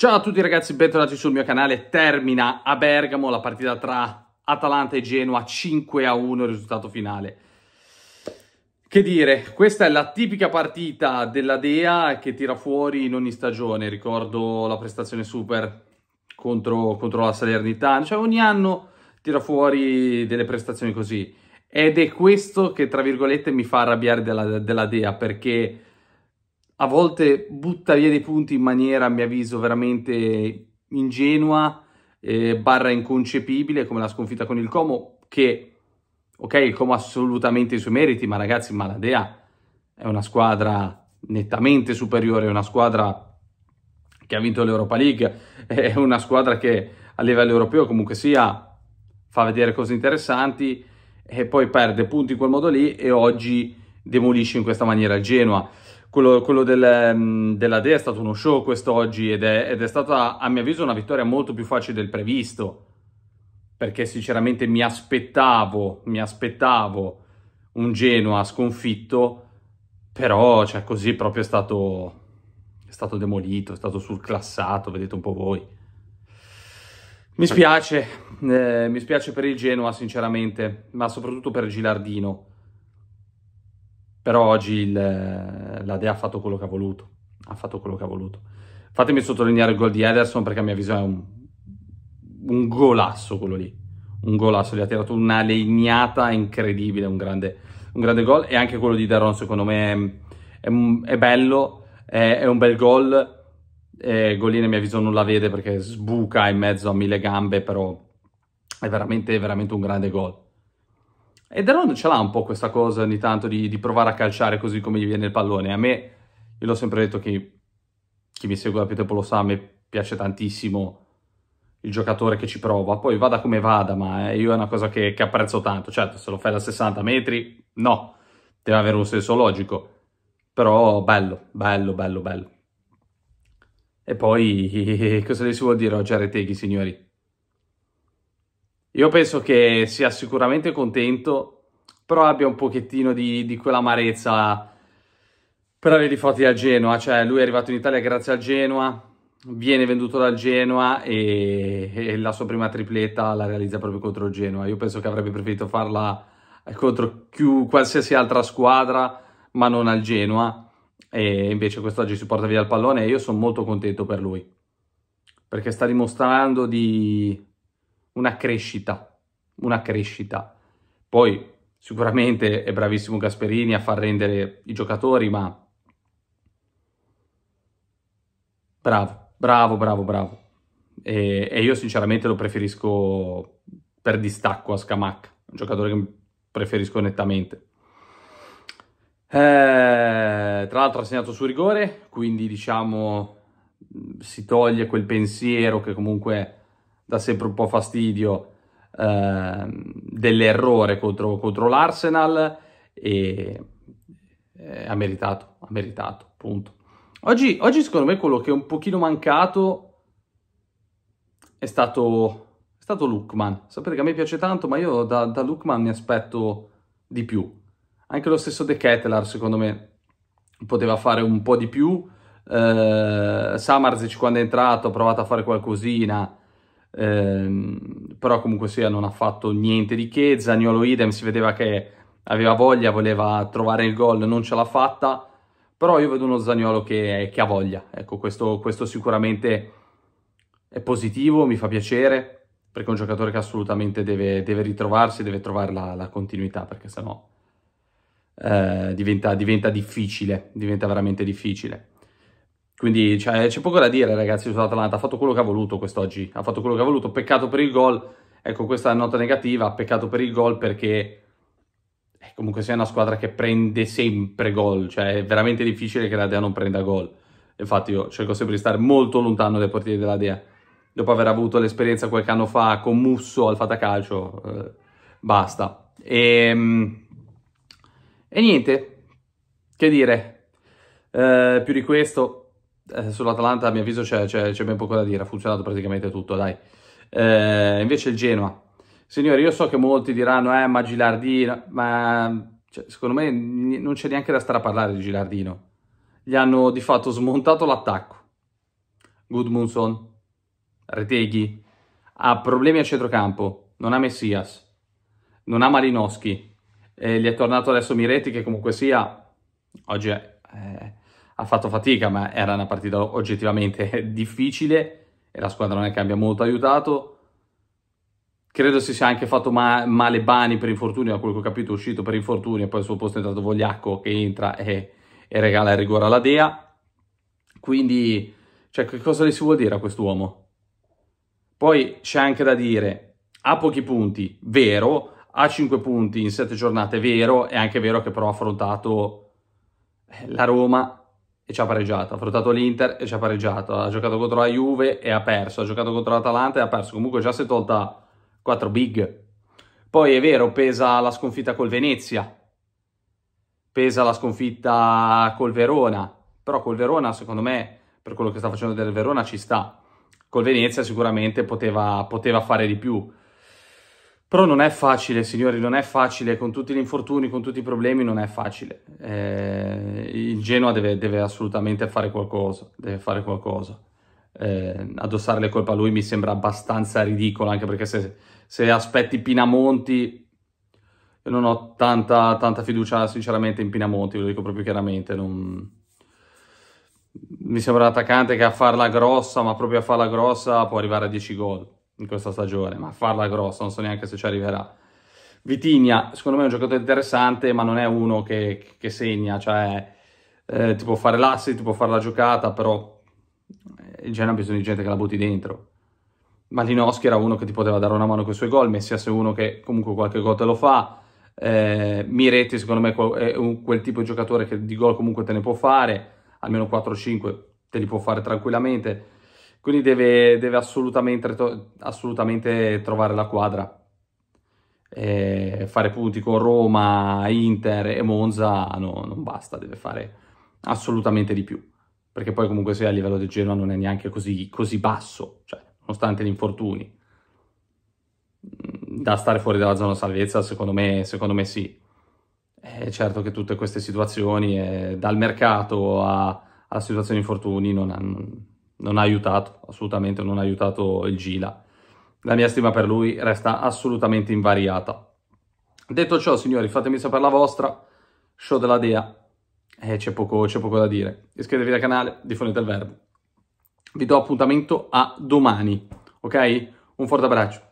Ciao a tutti ragazzi, bentornati sul mio canale. Termina a Bergamo la partita tra Atalanta e Genoa 5 a 1, risultato finale. Che dire, questa è la tipica partita della Dea che tira fuori in ogni stagione. Ricordo la prestazione super contro, contro la Salernitana, cioè ogni anno tira fuori delle prestazioni così. Ed è questo che, tra virgolette, mi fa arrabbiare della, della Dea perché a volte butta via dei punti in maniera, a mio avviso, veramente ingenua, eh, barra inconcepibile, come la sconfitta con il Como, che, ok, il Como ha assolutamente i suoi meriti, ma ragazzi, ma la Dea è una squadra nettamente superiore, è una squadra che ha vinto l'Europa League, è una squadra che a livello europeo comunque sia fa vedere cose interessanti e poi perde punti in quel modo lì e oggi demolisce in questa maniera il Genoa quello, quello del, mm, della Dea è stato uno show quest'oggi ed è, ed è stata, a mio avviso, una vittoria molto più facile del previsto, perché sinceramente mi aspettavo, mi aspettavo un Genoa sconfitto, però cioè, così proprio è stato, è stato demolito, è stato surclassato, vedete un po' voi. Mi spiace, eh, mi spiace per il Genoa sinceramente, ma soprattutto per Gilardino. Però oggi il, la Dea ha fatto quello che ha voluto, ha fatto quello che ha voluto. Fatemi sottolineare il gol di Ederson perché a mio avviso è un, un golasso quello lì, un golasso, gli ha tirato una legnata incredibile, un grande, un grande gol e anche quello di Deron secondo me è, è, è bello, è, è, un bel gol, eh, Golina a mio avviso non la vede perché sbuca in mezzo a mille gambe, però è veramente, veramente un grande gol. E Delon ce l'ha un po' questa cosa ogni tanto di, di, provare a calciare così come gli viene il pallone. A me, io l'ho sempre detto che chi mi segue da più tempo lo sa, a me piace tantissimo il giocatore che ci prova. Poi vada come vada, ma eh, io è una cosa che, che apprezzo tanto. Certo, se lo fai da 60 metri, no, deve avere un senso logico. Però bello, bello, bello, bello. E poi, cosa gli si vuol dire oggi a Reteghi, signori? Io penso che sia sicuramente contento, però abbia un pochettino di, di quell'amarezza per averli fatti dal Genoa. Cioè, lui è arrivato in Italia grazie al Genoa, viene venduto dal Genoa e, e, la sua prima tripletta la realizza proprio contro il Genoa. Io penso che avrebbe preferito farla contro più qualsiasi altra squadra, ma non al Genoa. E invece quest'oggi si porta via il pallone e io sono molto contento per lui perché sta dimostrando di una crescita, una crescita. Poi sicuramente è bravissimo Gasperini a far rendere i giocatori, ma bravo, bravo, bravo, bravo. E, e io sinceramente lo preferisco per distacco a Scamacca, un giocatore che preferisco nettamente. Eh, tra l'altro ha segnato su rigore, quindi diciamo si toglie quel pensiero che comunque dà sempre un po' fastidio eh, dell'errore contro, contro l'Arsenal e eh, ha meritato, ha meritato, punto. Oggi, oggi secondo me quello che è un pochino mancato è stato, è stato Lukman. Sapete che a me piace tanto, ma io da, da Lukman mi aspetto di più. Anche lo stesso De Ketelar, secondo me, poteva fare un po' di più. Eh, Samarzic quando è entrato ha provato a fare qualcosina, ehm, però comunque sia non ha fatto niente di che, Zagnolo idem, si vedeva che aveva voglia, voleva trovare il gol, non ce l'ha fatta, però io vedo uno Zagnolo che, che, ha voglia, ecco questo, questo sicuramente è positivo, mi fa piacere, perché è un giocatore che assolutamente deve, deve ritrovarsi, deve trovare la, la continuità, perché sennò eh, diventa, diventa difficile, diventa veramente difficile. Quindi cioè, c'è poco da dire, ragazzi, sull'Atalanta. Ha fatto quello che ha voluto quest'oggi. Ha fatto quello che ha voluto. Peccato per il gol. Ecco, questa è una nota negativa. Peccato per il gol perché eh, comunque sia una squadra che prende sempre gol. Cioè, è veramente difficile che la Dea non prenda gol. Infatti io cerco sempre di stare molto lontano dai portieri della Dea. Dopo aver avuto l'esperienza qualche anno fa con Musso al Fatacalcio, eh, basta. E, ehm, e niente, che dire. Eh, più di questo eh, sull'Atalanta a mio avviso c'è, c'è, c'è ben poco da dire, ha funzionato praticamente tutto, dai. Eh, invece il Genoa. Signori, io so che molti diranno, eh, ma Gilardino, ma cioè, secondo me non c'è neanche da stare a parlare di Gilardino. Gli hanno di fatto smontato l'attacco. Goodmunson, Reteghi, ha problemi a centrocampo, non ha Messias, non ha Malinowski, e gli è tornato adesso Miretti che comunque sia, oggi è, eh, ha fatto fatica, ma era una partita oggettivamente difficile e la squadra non è che abbia molto aiutato. Credo si sia anche fatto ma male Bani per infortunio, a quello che ho capito è uscito per infortunio e poi al suo posto è entrato Vogliacco che entra e, e regala il rigore alla Dea. Quindi, cioè, che cosa gli si vuol dire a quest'uomo? Poi c'è anche da dire, ha pochi punti, vero, ha 5 punti in 7 giornate, vero, è anche vero che però ha affrontato eh, la Roma, e ci ha pareggiato, ha affrontato l'Inter e ci ha pareggiato, ha giocato contro la Juve e ha perso, ha giocato contro l'Atalanta e ha perso, comunque già si è tolta 4 big. Poi è vero, pesa la sconfitta col Venezia, pesa la sconfitta col Verona, però col Verona secondo me, per quello che sta facendo del Verona, ci sta. Col Venezia sicuramente poteva, poteva fare di più, però non è facile, signori, non è facile, con tutti gli infortuni, con tutti i problemi, non è facile. Eh, il Genoa deve, deve, assolutamente fare qualcosa, deve fare qualcosa. Eh, addossare le colpe a lui mi sembra abbastanza ridicolo, anche perché se, se aspetti Pinamonti, io non ho tanta, tanta, fiducia sinceramente in Pinamonti, ve lo dico proprio chiaramente, non... Mi sembra un attaccante che a farla grossa, ma proprio a farla grossa può arrivare a 10 gol in questa stagione, ma farla grossa, non so neanche se ci arriverà. Vitigna, secondo me è un giocatore interessante, ma non è uno che, che segna, cioè eh, ti può fare l'assi, ti può fare la giocata, però eh, il Genoa ha bisogno di gente che la butti dentro. Malinowski era uno che ti poteva dare una mano con i suoi gol, Messias è uno che comunque qualche gol te lo fa, eh, Miretti secondo me è un, quel tipo di giocatore che di gol comunque te ne può fare, almeno 4-5 te li può fare tranquillamente, quindi deve, deve assolutamente, assolutamente, trovare la quadra. E fare punti con Roma, Inter e Monza no, non basta, deve fare assolutamente di più, perché poi comunque se a livello del Genoa non è neanche così, così basso, cioè, nonostante gli infortuni. Mm, da stare fuori dalla zona salvezza, secondo me, secondo me sì. Eh, certo che tutte queste situazioni, eh, dal mercato a, alla situazione infortuni, non hanno non ha aiutato, assolutamente non ha aiutato il Gila. La mia stima per lui resta assolutamente invariata. Detto ciò, signori, fatemi sapere la vostra. Show della Dea. Eh, c'è poco, poco, da dire. Iscrivetevi al canale, diffondete il verbo. Vi do appuntamento a domani, ok? Un forte abbraccio.